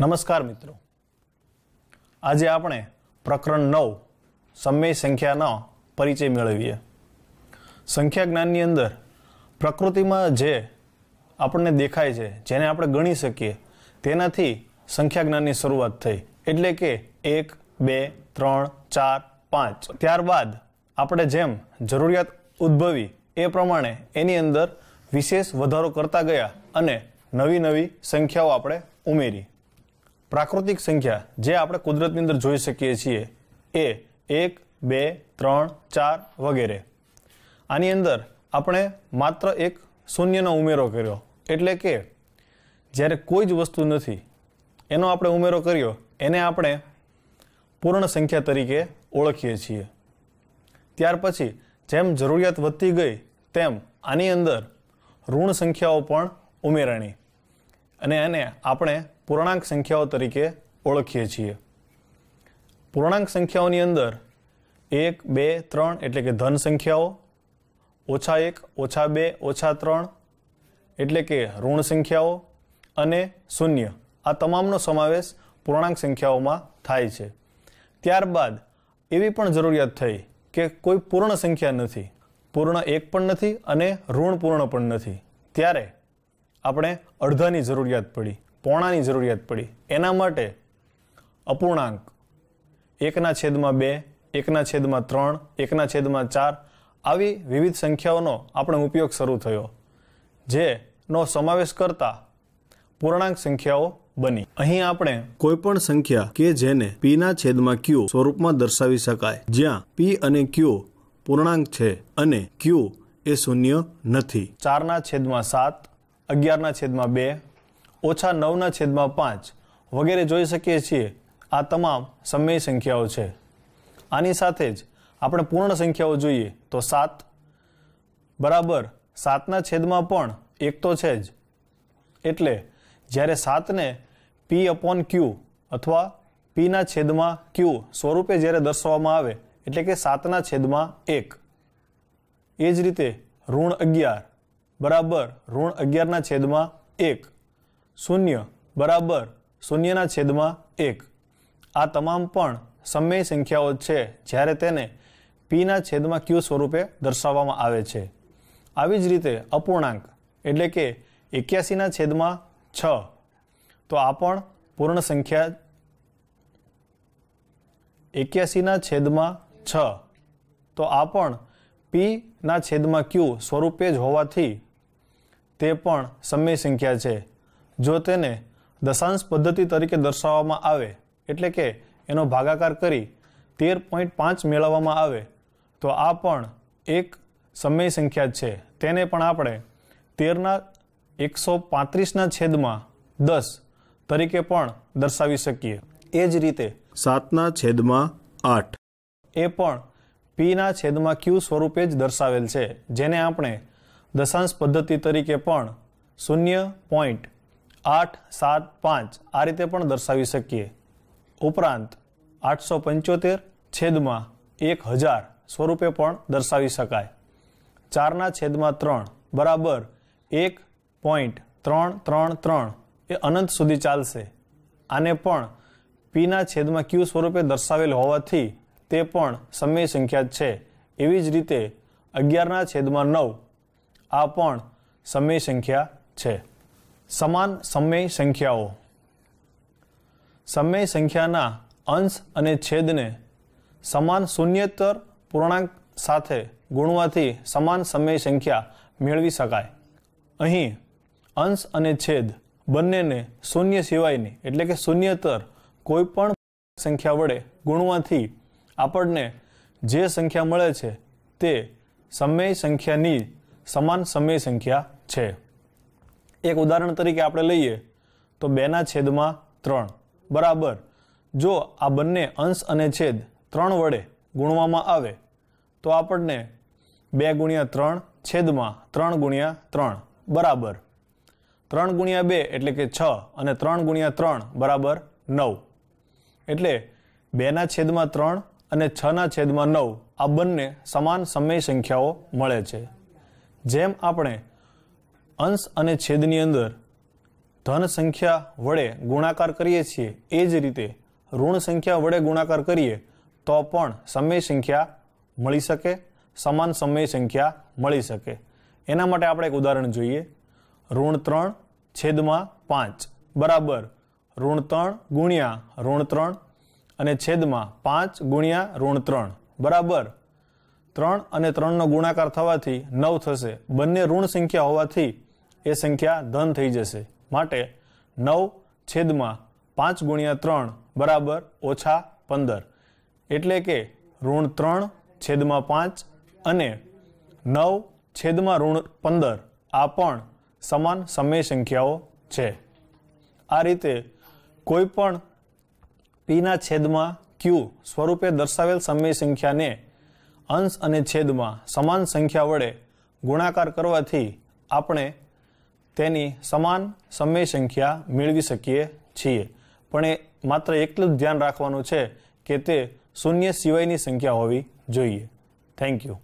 નમસ્કાર મિત્રો આજે આપણે પ્રકરણ નવ સમય સંખ્યાનો પરિચય મેળવીએ સંખ્યા જ્ઞાનની અંદર પ્રકૃતિમાં જે આપણને દેખાય છે જેને આપણે ગણી શકીએ તેનાથી સંખ્યા જ્ઞાનની શરૂઆત થઈ એટલે કે એક બે ત્રણ ચાર પાંચ ત્યારબાદ આપણે જેમ જરૂરિયાત ઉદ્ભવી એ પ્રમાણે એની અંદર વિશેષ વધારો કરતા ગયા અને નવી નવી સંખ્યાઓ આપણે ઉમેરી પ્રાકૃતિક સંખ્યા જે આપણે કુદરતની અંદર જોઈ શકીએ છીએ એ એક બે ત્રણ ચાર વગેરે આની અંદર આપણે માત્ર એક શૂન્યનો ઉમેરો કર્યો એટલે કે જ્યારે કોઈ જ વસ્તુ નથી એનો આપણે ઉમેરો કર્યો એને આપણે પૂર્ણ સંખ્યા તરીકે ઓળખીએ છીએ ત્યાર પછી જેમ જરૂરિયાત વધતી ગઈ તેમ આની અંદર ઋણ સંખ્યાઓ પણ ઉમેરાણી અને એને આપણે પૂર્ણાંક સંખ્યાઓ તરીકે ઓળખીએ છીએ પૂર્ણાંક સંખ્યાઓની અંદર એક બે ત્રણ એટલે કે ધન સંખ્યાઓ ઓછા એક ઓછા બે ઓછા ત્રણ એટલે કે ઋણ સંખ્યાઓ અને શૂન્ય આ તમામનો સમાવેશ પૂર્ણાંક સંખ્યાઓમાં થાય છે ત્યારબાદ એવી પણ જરૂરિયાત થઈ કે કોઈ પૂર્ણ સંખ્યા નથી પૂર્ણ એક પણ નથી અને ઋણ પૂર્ણ પણ નથી ત્યારે આપણે અડધાની જરૂરિયાત પડી પોણાની જરૂરિયાત પડી એના માટે અપૂર્ણાંક એકના છેદમાં બે એકના છેદમાં ત્રણ એકના છેદમાં ચાર આવી વિવિધ સંખ્યાઓનો આપણે ઉપયોગ શરૂ થયો જેનો સમાવેશ કરતા પૂર્ણાંક સંખ્યાઓ બની અહીં આપણે કોઈ પણ સંખ્યા કે જેને પી ના છેદમાં ક્યુ સ્વરૂપમાં દર્શાવી શકાય જ્યાં પી અને ક્યુ પૂર્ણાંક છે અને ક્યુ એ શૂન્ય નથી ચારના છેદમાં સાત અગિયારના છેદમાં બે ઓછા નવના છેદમાં પાંચ વગેરે જોઈ શકીએ છીએ આ તમામ સમય સંખ્યાઓ છે આની સાથે જ આપણે પૂર્ણ સંખ્યાઓ જોઈએ તો સાત બરાબર સાતના છેદમાં પણ એક તો છે જ એટલે જ્યારે સાતને પી અપોન ક્યુ અથવા પીના છેદમાં ક્યુ સ્વરૂપે જ્યારે દર્શાવવામાં આવે એટલે કે સાતના છેદમાં એક એ જ રીતે ઋણ અગિયાર બરાબર ઋણ અગિયારના છેદમાં એક શૂન્ય બરાબર શૂન્યના છેદમાં એક આ તમામ પણ સમય સંખ્યાઓ છે જ્યારે તેને પીના છેદમાં ક્યુ સ્વરૂપે દર્શાવવામાં આવે છે આવી જ રીતે અપૂર્ણાંક એટલે કે એક્યાસીના છેદમાં છ તો આ પણ પૂર્ણ સંખ્યા એક્યાસીના છેદમાં છ તો આ પણ પીના છેદમાં ક્યુ સ્વરૂપે જ હોવાથી તે પણ સમય સંખ્યા છે જો તેને દશાંશ પદ્ધતિ તરીકે દર્શાવવામાં આવે એટલે કે એનો ભાગાકાર કરી તેર પોઈન્ટ પાંચ મેળવવામાં આવે તો આ પણ એક સમય સંખ્યા છે તેને પણ આપણે તેરના એકસો પાંત્રીસના છેદમાં દસ તરીકે પણ દર્શાવી શકીએ એ જ રીતે સાતના છેદમાં આઠ એ પણ પીના છેદમાં ક્યુ સ્વરૂપે જ દર્શાવેલ છે જેને આપણે દશાંશ પદ્ધતિ તરીકે પણ શૂન્ય પોઈન્ટ આઠ સાત પાંચ આ રીતે પણ દર્શાવી શકીએ ઉપરાંત આઠસો પંચોતેર છેદમાં એક હજાર સ્વરૂપે પણ દર્શાવી શકાય ચારના છેદમાં ત્રણ બરાબર એક પોઈન્ટ ત્રણ ત્રણ ત્રણ એ અનંત સુધી ચાલશે આને પણ પીના છેદમાં ક્યુ સ્વરૂપે દર્શાવેલ હોવાથી તે પણ સમય સંખ્યા છે એવી જ રીતે અગિયારના છેદમાં નવ આ પણ સમય સંખ્યા છે સમાન સમય સંખ્યાઓ સમય સંખ્યાના અંશ અને છેદને સમાન શૂન્યતર પૂર્ણાંક સાથે ગુણવાથી સમાન સમય સંખ્યા મેળવી શકાય અહીં અંશ અને છેદ બંનેને શૂન્ય સિવાયની એટલે કે શૂન્યતર કોઈપણ સંખ્યા વડે ગુણવાથી આપણને જે સંખ્યા મળે છે તે સમય સંખ્યાની સમાન સમય સંખ્યા છે એક ઉદાહરણ તરીકે આપણે લઈએ તો બેના છેદમાં ત્રણ બરાબર જો આ બંને અંશ અને છેદ ત્રણ વડે ગુણવામાં આવે તો આપણને બે ગુણ્યા ત્રણ છેદમાં ત્રણ ગુણ્યા ત્રણ બરાબર ત્રણ ગુણ્યા બે એટલે કે છ અને ત્રણ ગુણ્યા ત્રણ બરાબર નવ એટલે બેના છેદમાં ત્રણ અને છના છેદમાં નવ આ બંને સમાન સમય સંખ્યાઓ મળે છે જેમ આપણે અંશ અને છેદની અંદર ધન સંખ્યા વડે ગુણાકાર કરીએ છીએ એ જ રીતે ઋણ સંખ્યા વડે ગુણાકાર કરીએ તો પણ સમય સંખ્યા મળી શકે સમાન સમય સંખ્યા મળી શકે એના માટે આપણે એક ઉદાહરણ જોઈએ ઋણ ત્રણ છેદમાં પાંચ બરાબર ઋણ ત્રણ ગુણ્યા ઋણ ત્રણ અને છેદમાં પાંચ ગુણ્યા ઋણ ત્રણ બરાબર ત્રણ અને ત્રણનો ગુણાકાર થવાથી નવ થશે બંને ઋણ સંખ્યા હોવાથી એ સંખ્યા ધન થઈ જશે માટે નવ છેદમાં પાંચ ગુણ્યા ત્રણ બરાબર ઓછા પંદર એટલે કે ઋણ ત્રણ છેદમાં પાંચ અને નવ છેદમાં ઋણ પંદર આ પણ સમાન સમય સંખ્યાઓ છે આ રીતે કોઈ પણ પીના છેદમાં ક્યુ સ્વરૂપે દર્શાવેલ સમય સંખ્યાને અંશ અને છેદમાં સમાન સંખ્યા વડે ગુણાકાર કરવાથી આપણે તેની સમાન સમય સંખ્યા મેળવી શકીએ છીએ પણ એ માત્ર એટલું જ ધ્યાન રાખવાનું છે કે તે શૂન્ય સિવાયની સંખ્યા હોવી જોઈએ થેન્ક યુ